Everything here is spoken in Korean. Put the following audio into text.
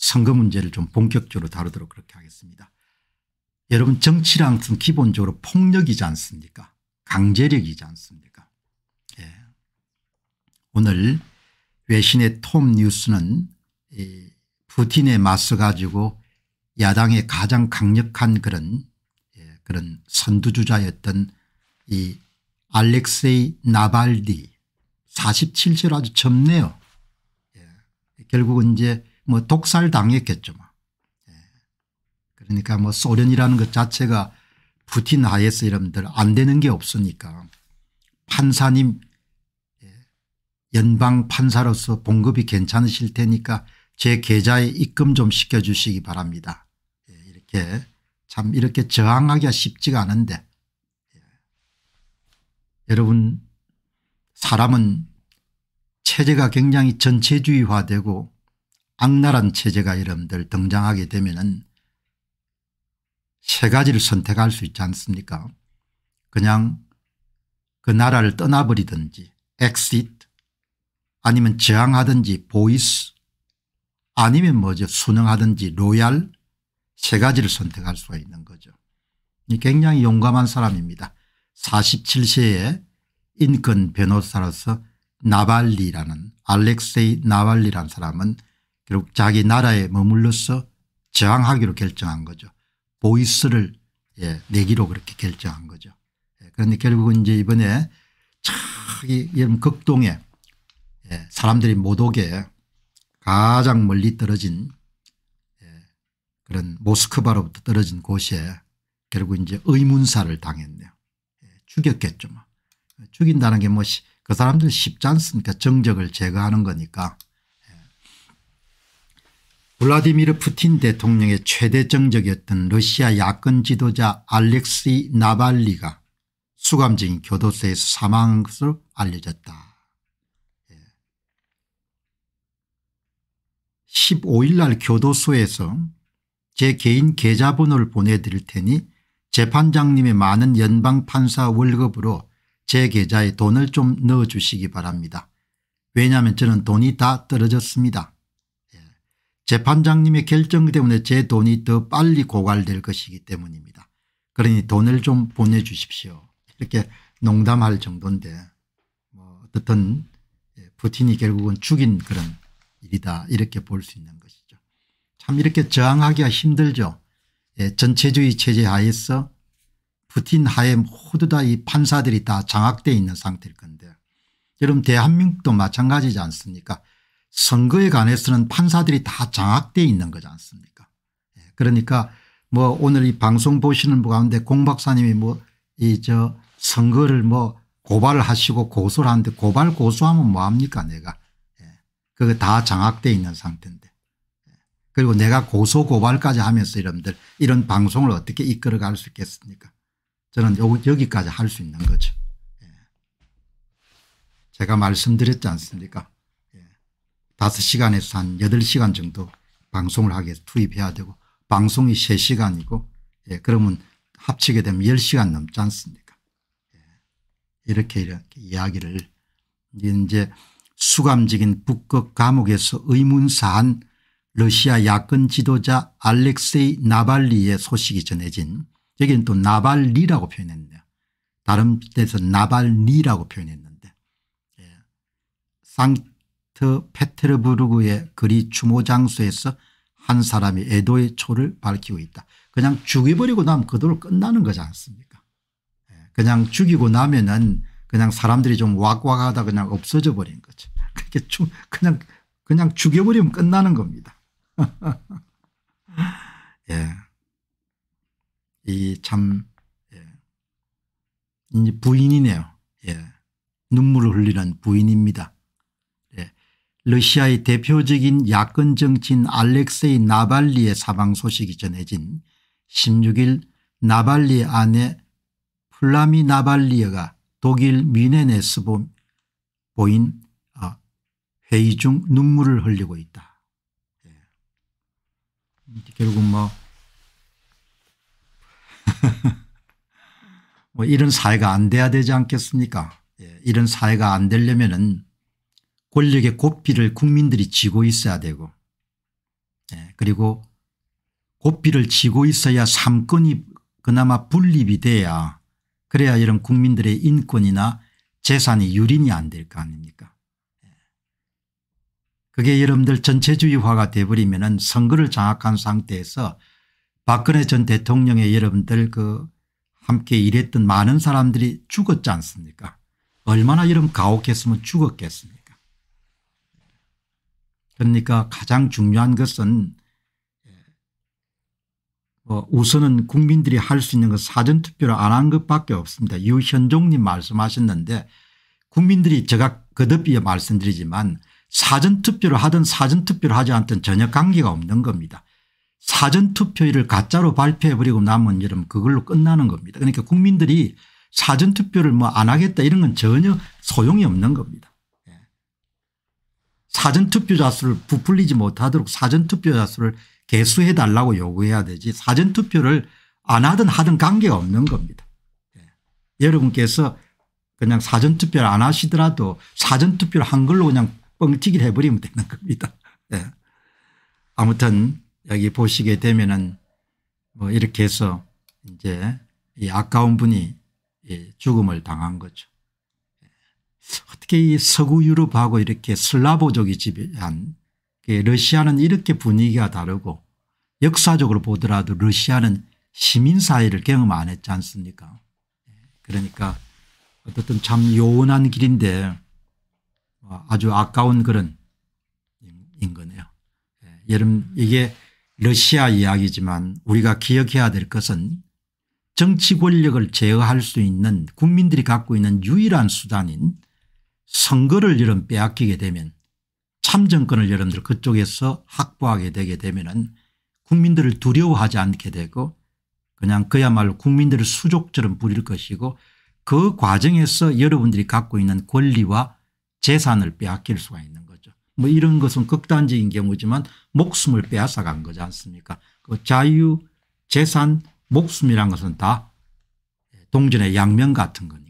선거 문제를 좀 본격적으로 다루도록 그렇게 하겠습니다. 여러분 정치란 것은 기본적으로 폭력이지 않습니까 강제력이지 않습니까 예. 오늘 외신의 톰 뉴스는 푸틴에 맞서 가지고 야당의 가장 강력한 그런 예, 그런 선두주자였던 이 알렉세이 나발디 47세로 아주 젊네요. 예. 결국은 이제 뭐 독살당했겠죠. 뭐. 예. 그러니까 뭐 소련이라는 것 자체가 푸틴 하에스 이름들 안 되는 게 없으니까 판사님 예, 연방 판사로서 봉급이 괜찮으실 테니까 제 계좌에 입금 좀 시켜주시기 바랍니다. 예, 이렇게 참 이렇게 저항하기가 쉽지가 않은데 여러분 사람은 체제가 굉장히 전체주의화되고 악랄한 체제가 여러분들 등장하게 되면은 세 가지를 선택할 수 있지 않습니까? 그냥 그 나라를 떠나버리든지 엑시트 아니면 저항하든지 보이스 아니면 뭐죠 순응하든지 로얄 세 가지를 선택할 수가 있는 거죠. 굉장히 용감한 사람입니다. 47세에 인권 변호사로서 나발리라는 알렉세이 나발리라는 사람은 결국 자기 나라에 머물러서 저항하기로 결정한 거죠. 보이스를 예, 내기로 그렇게 결정한 거죠. 예, 그런데 결국은 이제 이번에 저기 극동에 예, 사람들이 못 오게 가장 멀리 떨어진 예, 그런 모스크바로부터 떨어진 곳에 결국 이제 의문사를 당했네요. 예, 죽였겠죠. 뭐. 죽인다는 게 뭐 그 사람들 쉽지 않습니까? 정적을 제거하는 거니까. 블라디미르 푸틴 대통령의 최대 정적이었던 러시아 야권 지도자 알렉시 나발리가 수감증인 교도소에서 사망한 것으로 알려졌다. 15일 예. 날 교도소에서 제 개인 계좌번호를 보내드릴 테니 재판장님의 많은 연방판사 월급으로 제 계좌에 돈을 좀 넣어주시기 바랍니다. 왜냐하면 저는 돈이 다 떨어졌습니다. 재판장님의 결정 때문에 제 돈이 더 빨리 고갈될 것이기 때문입니다. 그러니 돈을 좀 보내주십시오. 이렇게 농담할 정도인데 뭐 어떻든 푸틴이 예, 결국은 죽인 그런 일이다 이렇게 볼 수 있는 것이죠. 참 이렇게 저항하기가 힘들죠. 예, 전체주의 체제 하에서 푸틴 하에 모두 다 이 판사들이 다 장악되어 있는 상태일 건데 여러분 대한민국도 마찬가지지 않습니까 선거에 관해서는 판사들이 다 장악되어 있는 거지 않습니까 예, 그러니까 뭐 오늘 이 방송 보시는 분 가운데 공 박사님이 뭐 이 저 선거를 뭐 고발을 하시고 고소를 하는데 고발 고소하면 뭐합니까 내가 예, 그거 다 장악되어 있는 상태인데 예, 그리고 내가 고소 고발까지 하면서 여러분들 이런 방송을 어떻게 이끌어갈 수 있겠습니까 저는 여기까지 할 수 있는 거죠 제가 말씀드렸지 않습니까 5시간에서 한 8시간 정도 방송을 하게 투입해야 되고 방송이 3시간이고 예, 그러면 합치게 되면 10시간 넘지 않습니까 예, 이렇게 이렇게 이야기를 이제 수감적인 북극 감옥에서 의문사한 러시아 야권 지도자 알렉세이 나발리의 소식이 전해진 여기는 또 나발리라고 표현했네요. 다른 데서 나발니라고 표현했는데 예. 상 상트 그 페테르부르그의 거리 추모 장소에서 한 사람이 애도의 초를 밝히고 있다. 그냥 죽여버리고 나면 그대로 끝나는 거지 않습니까 예, 그냥 죽이고 나면은 그냥 사람들이 좀 왁왁하다 그냥 없어져 버린 거죠. 그렇게 주, 그냥 그냥 죽여버리면 끝나는 겁니다. 예. 이참 예. 이제 부인이네요. 예. 눈물을 흘리는 부인입니다. 러시아의 대표적인 야권 정치인 알렉세이 나발리의 사망 소식이 전해진 16일 나발리의 아내 플라미 나발리어가 독일 미넨에서 보인 아, 회의 중 눈물을 흘리고 있다. 예. 결국 뭐, 뭐 이런 사회가 안 돼야 되지 않겠습니까? 예, 이런 사회가 안 되려면은 권력의 고삐를 국민들이 쥐고 있어야 되고 예, 그리고 고삐를 쥐고 있어야 삼권이 그나마 분립이 돼야 그래야 이런 국민들의 인권이나 재산이 유린이 안 될 거 아닙니까 예. 그게 여러분들 전체주의화가 돼버리면 은 선거를 장악한 상태에서 박근혜 전 대통령의 여러분들 그 함께 일했던 많은 사람들이 죽었지 않습니까 얼마나 이런 가혹했으면 죽었겠습니까 그러니까 가장 중요한 것은 예, 뭐 우선은 국민들이 할 수 있는 것 사전투표를 안 한 것밖에 없습니다. 유현종님 말씀하셨는데 국민들이 제가 거듭이 말씀드리지만 사전투표를 하든 사전투표를 하지 않든 전혀 관계가 없는 겁니다. 사전투표일을 가짜로 발표해버리고 남은 이름 그걸로 끝나는 겁니다. 그러니까 국민들이 사전투표를 뭐 안 하겠다 이런 건 전혀 소용이 없는 겁니다. 사전투표자 수를 부풀리지 못하도록 사전투표자 수를 개수해 달라고 요구해야 되지 사전투표를 안 하든 하든 관계가 없는 겁니다. 네. 여러분께서 그냥 사전투표를 안 하시더라도 사전투표를 한걸로 그냥 뻥튀기를 해버리면 되는 겁니다. 네. 아무튼 여기 보시게 되면은 뭐 이렇게 해서 이제 이 아까운 분이 죽음을 당한 거죠. 어떻게 이 서구 유럽하고 이렇게 슬라보족이 지배한 러시아는 이렇게 분위기가 다르고 역사적으로 보더라도 러시아는 시민사회를 경험 안 했지 않습니까 예, 그러니까 어떻든 참 요원한 길인데 뭐 아주 아까운 그런 인 거네요. 예, 여름 이게 러시아 이야기지만 우리가 기억해야 될 것은 정치 권력을 제어할 수 있는 국민들이 갖고 있는 유일한 수단인 선거를 이런 빼앗기게 되면 참정권을 여러분들 그쪽에서 확보하게 되게 되면 은 국민들을 두려워하지 않게 되고 그냥 그야말로 국민들을 수족처럼 부릴 것이고 그 과정에서 여러분들이 갖고 있는 권리와 재산을 빼앗길 수가 있는 거죠. 뭐 이런 것은 극단적인 경우지만 목숨을 빼앗아간 거지 않습니까 그 자유 재산 목숨이란 것은 다 동전의 양면 같은 거니까.